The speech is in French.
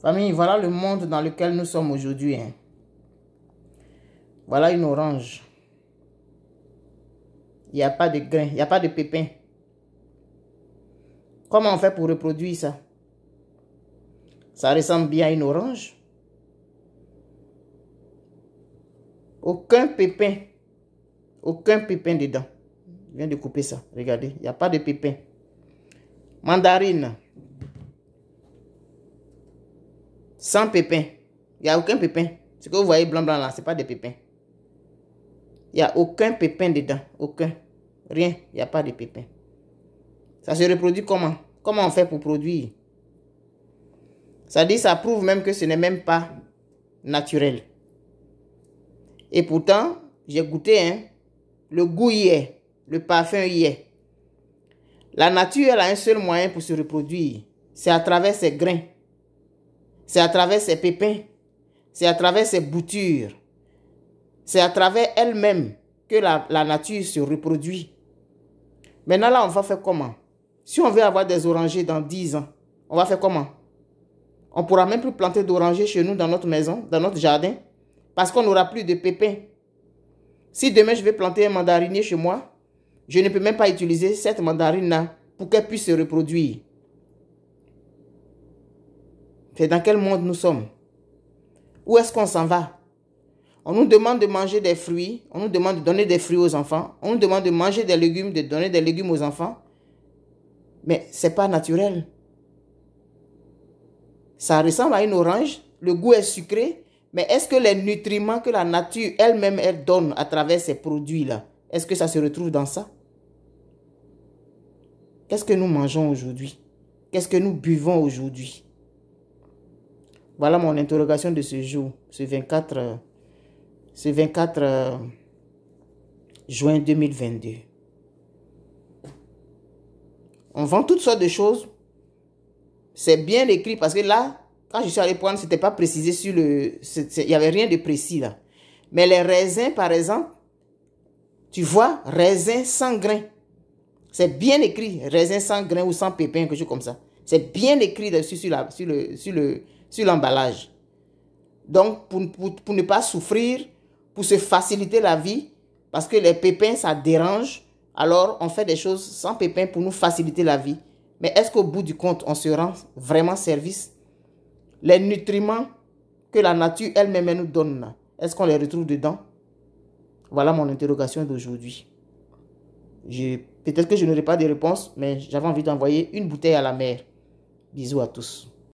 Famille, voilà le monde dans lequel nous sommes aujourd'hui. Hein. Voilà une orange. Il n'y a pas de grains, il n'y a pas de pépins. Comment on fait pour reproduire ça Ça ressemble bien à une orange. Aucun pépin. Aucun pépin dedans. Je viens de couper ça. Regardez, il n'y a pas de pépin. Mandarine. Sans pépin. Il n'y a aucun pépin. Ce que vous voyez blanc blanc là, ce n'est pas des pépins. Il n'y a aucun pépin dedans. Aucun. Rien. Il n'y a pas de pépin. Ça se reproduit comment Comment on fait pour produire Ça dit, ça prouve même que ce n'est même pas naturel. Et pourtant, j'ai goûté, hein, le goût y est, le parfum y est. La nature, elle a un seul moyen pour se reproduire, c'est à travers ses grains. C'est à travers ses pépins. C'est à travers ses boutures. C'est à travers elle-même que la, nature se reproduit. Maintenant, là, on va faire comment Si on veut avoir des orangers dans 10 ans, on va faire comment On pourra même plus planter d'orangers chez nous, dans notre maison, dans notre jardin, parce qu'on n'aura plus de pépins. Si demain, je vais planter un mandarinier chez moi, je ne peux même pas utiliser cette mandarine-là pour qu'elle puisse se reproduire. C'est dans quel monde nous sommes Où est-ce qu'on s'en va On nous demande de manger des fruits, on nous demande de donner des fruits aux enfants, on nous demande de manger des légumes, de donner des légumes aux enfants. Mais ce n'est pas naturel. Ça ressemble à une orange, le goût est sucré, mais est-ce que les nutriments que la nature elle-même elle donne à travers ces produits-là, est-ce que ça se retrouve dans ça Qu'est-ce que nous mangeons aujourd'hui Qu'est-ce que nous buvons aujourd'hui voilà mon interrogation de ce jour, ce 24, ce 24 euh, juin 2022. On vend toutes sortes de choses. C'est bien écrit parce que là, quand je suis allé prendre, c'était pas précisé sur le. Il n'y avait rien de précis là. Mais les raisins, par exemple, tu vois, raisins sans grains. C'est bien écrit, raisins sans grains ou sans pépins, quelque chose comme ça. C'est bien écrit dessus sur, le, sur le, sur l'emballage. Donc, pour, pour, ne pas souffrir, pour se faciliter la vie, parce que les pépins, ça dérange, alors on fait des choses sans pépins pour nous faciliter la vie. Mais est-ce qu'au bout du compte, on se rend vraiment service Les nutriments que la nature elle-même nous donne, est-ce qu'on les retrouve dedans Voilà mon interrogation d'aujourd'hui. Peut-être que je n'aurai pas de réponse, mais j'avais envie d'envoyer une bouteille à la mer. Bisous à tous.